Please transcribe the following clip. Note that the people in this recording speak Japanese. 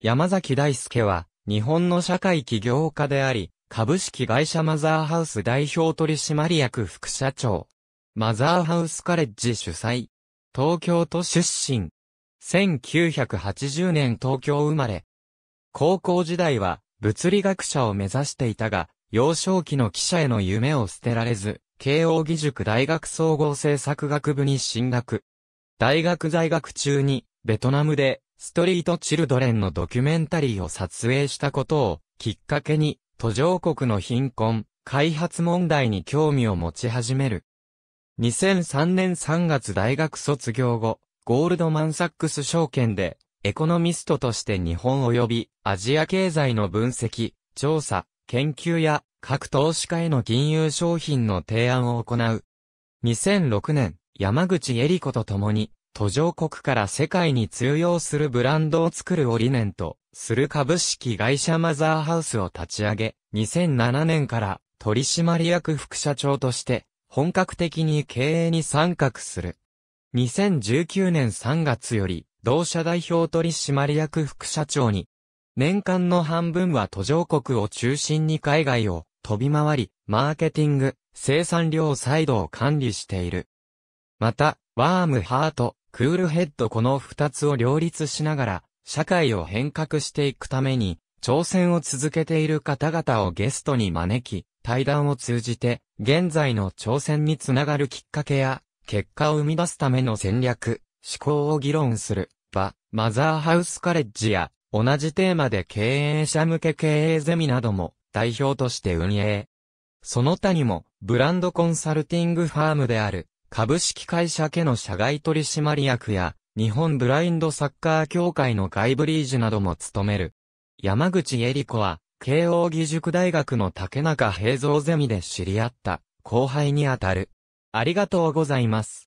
山崎大輔は、日本の社会起業家であり、株式会社マザーハウス代表取締役副社長。マザーハウスカレッジ主催。東京都出身。1980年東京生まれ。高校時代は物理学者を目指していたが、幼少期の記者への夢を捨てられず、慶応義塾大学総合政策学部に進学。大学在学中に、ベトナムでストリート・チルドレンのドキュメンタリーを撮影したことをきっかけに途上国の貧困、開発問題に興味を持ち始める。2003年3月大学卒業後、ゴールドマンサックス証券で、エコノミストとして日本及びアジア経済の分析、調査、研究や各投資家への金融商品の提案を行う。2006年、山口恵里子と共に途上国から世界に通用するブランドを作るを理念と、する株式会社マザーハウスを立ち上げ、2007年から取締役副社長として、本格的に経営に参画する。2019年3月より、同社代表取締役副社長に、年間の半分は途上国を中心に海外を飛び回り、マーケティング、生産量サイドを管理している。また、ワームハート、クールヘッドこの二つを両立しながら、社会を変革していくために、挑戦を続けている方々をゲストに招き、対談を通じて、現在の挑戦につながるきっかけや、結果を生み出すための戦略、思考を議論する場、マザーハウスカレッジや、同じテーマで経営者向け経営ゼミなども代表として運営。その他にも、ブランドコンサルティングファームである、株式会社家の社外取締役や、日本ブラインドサッカー協会の外部リージュなども務める。山口恵里子は、慶応義塾大学の竹中平蔵ゼミで知り合った後輩にあたる。ありがとうございます。